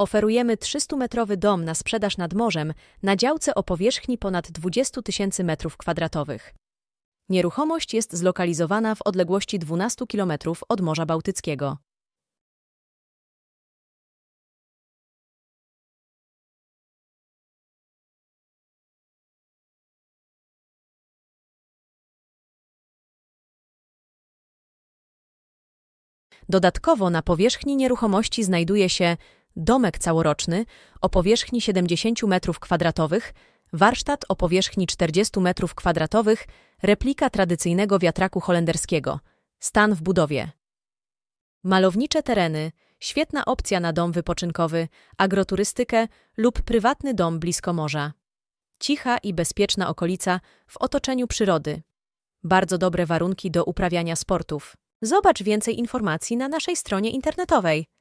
Oferujemy 300-metrowy dom na sprzedaż nad morzem na działce o powierzchni ponad 20 tysięcy metrów kwadratowych. Nieruchomość jest zlokalizowana w odległości 12 km od Morza Bałtyckiego. Dodatkowo na powierzchni nieruchomości znajduje się domek całoroczny o powierzchni 70 m2, warsztat o powierzchni 40 m2, replika tradycyjnego wiatraku holenderskiego, stan w budowie. Malownicze tereny, świetna opcja na dom wypoczynkowy, agroturystykę lub prywatny dom blisko morza. Cicha i bezpieczna okolica w otoczeniu przyrody. Bardzo dobre warunki do uprawiania sportów. Zobacz więcej informacji na naszej stronie internetowej.